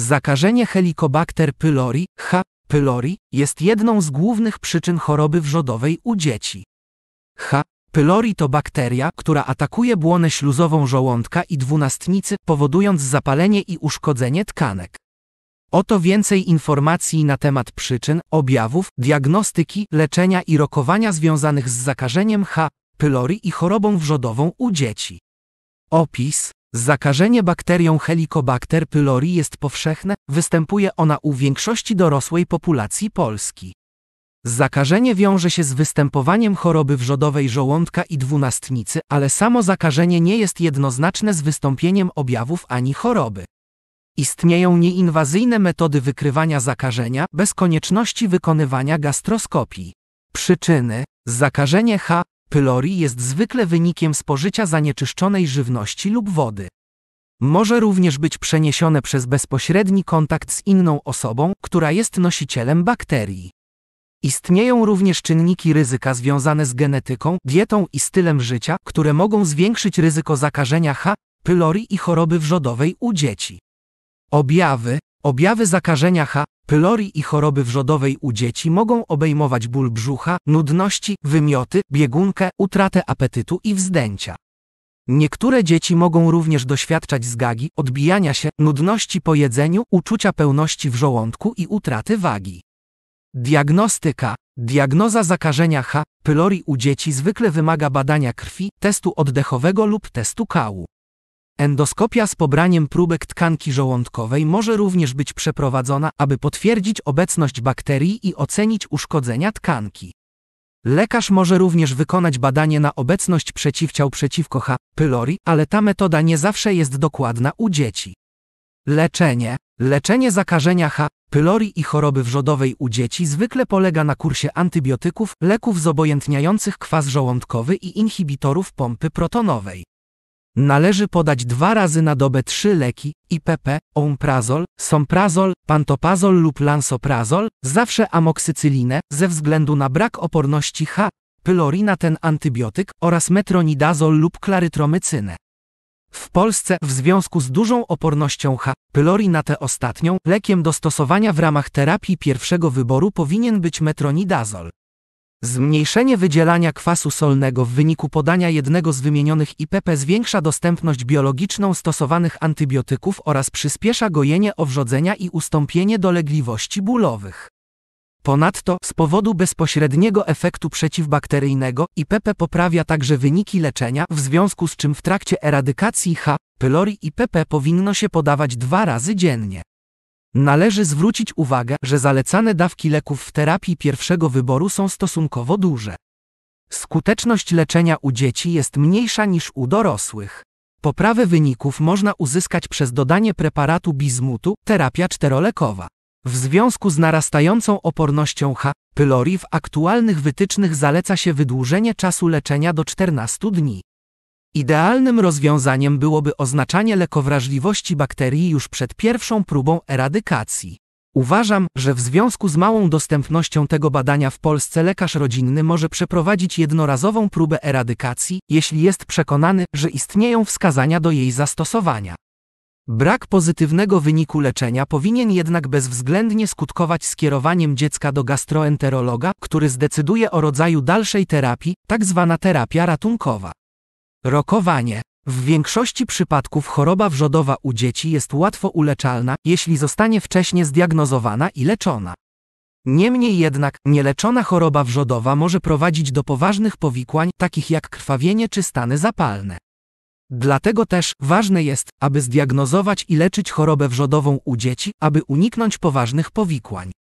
Zakażenie Helicobacter pylori, H. pylori, jest jedną z głównych przyczyn choroby wrzodowej u dzieci. H. pylori to bakteria, która atakuje błonę śluzową żołądka i dwunastnicy, powodując zapalenie i uszkodzenie tkanek. Oto więcej informacji na temat przyczyn, objawów, diagnostyki, leczenia i rokowania związanych z zakażeniem H. pylori i chorobą wrzodową u dzieci. Opis Zakażenie bakterią Helicobacter pylori jest powszechne, występuje ona u większości dorosłej populacji Polski. Zakażenie wiąże się z występowaniem choroby wrzodowej żołądka i dwunastnicy, ale samo zakażenie nie jest jednoznaczne z wystąpieniem objawów ani choroby. Istnieją nieinwazyjne metody wykrywania zakażenia bez konieczności wykonywania gastroskopii. Przyczyny Zakażenie H pylori jest zwykle wynikiem spożycia zanieczyszczonej żywności lub wody. Może również być przeniesione przez bezpośredni kontakt z inną osobą, która jest nosicielem bakterii. Istnieją również czynniki ryzyka związane z genetyką, dietą i stylem życia, które mogą zwiększyć ryzyko zakażenia H. pylori i choroby wrzodowej u dzieci. Objawy Objawy zakażenia H. Pylori i choroby wrzodowej u dzieci mogą obejmować ból brzucha, nudności, wymioty, biegunkę, utratę apetytu i wzdęcia. Niektóre dzieci mogą również doświadczać zgagi, odbijania się, nudności po jedzeniu, uczucia pełności w żołądku i utraty wagi. Diagnostyka. Diagnoza zakażenia H. pylori u dzieci zwykle wymaga badania krwi, testu oddechowego lub testu kału. Endoskopia z pobraniem próbek tkanki żołądkowej może również być przeprowadzona, aby potwierdzić obecność bakterii i ocenić uszkodzenia tkanki. Lekarz może również wykonać badanie na obecność przeciwciał przeciwko H. pylori, ale ta metoda nie zawsze jest dokładna u dzieci. Leczenie Leczenie zakażenia H. pylori i choroby wrzodowej u dzieci zwykle polega na kursie antybiotyków, leków zobojętniających kwas żołądkowy i inhibitorów pompy protonowej. Należy podać dwa razy na dobę trzy leki IPP, omprazol, somprazol, pantoprazol lub lansoprazol, zawsze amoksycylinę ze względu na brak oporności H. pylori na ten antybiotyk oraz metronidazol lub klarytromycynę. W Polsce w związku z dużą opornością H. pylori na tę ostatnią lekiem do stosowania w ramach terapii pierwszego wyboru powinien być metronidazol. Zmniejszenie wydzielania kwasu solnego w wyniku podania jednego z wymienionych IPP zwiększa dostępność biologiczną stosowanych antybiotyków oraz przyspiesza gojenie owrzodzenia i ustąpienie dolegliwości bólowych. Ponadto, z powodu bezpośredniego efektu przeciwbakteryjnego, IPP poprawia także wyniki leczenia, w związku z czym w trakcie eradykacji H. pylori IPP powinno się podawać dwa razy dziennie. Należy zwrócić uwagę, że zalecane dawki leków w terapii pierwszego wyboru są stosunkowo duże. Skuteczność leczenia u dzieci jest mniejsza niż u dorosłych. Poprawę wyników można uzyskać przez dodanie preparatu bizmutu, terapia czterolekowa. W związku z narastającą opornością H. pylori w aktualnych wytycznych zaleca się wydłużenie czasu leczenia do 14 dni. Idealnym rozwiązaniem byłoby oznaczanie lekowrażliwości bakterii już przed pierwszą próbą eradykacji. Uważam, że w związku z małą dostępnością tego badania w Polsce lekarz rodzinny może przeprowadzić jednorazową próbę eradykacji, jeśli jest przekonany, że istnieją wskazania do jej zastosowania. Brak pozytywnego wyniku leczenia powinien jednak bezwzględnie skutkować skierowaniem dziecka do gastroenterologa, który zdecyduje o rodzaju dalszej terapii, tzw. Tak terapia ratunkowa. Rokowanie. W większości przypadków choroba wrzodowa u dzieci jest łatwo uleczalna, jeśli zostanie wcześnie zdiagnozowana i leczona. Niemniej jednak, nieleczona choroba wrzodowa może prowadzić do poważnych powikłań, takich jak krwawienie czy stany zapalne. Dlatego też ważne jest, aby zdiagnozować i leczyć chorobę wrzodową u dzieci, aby uniknąć poważnych powikłań.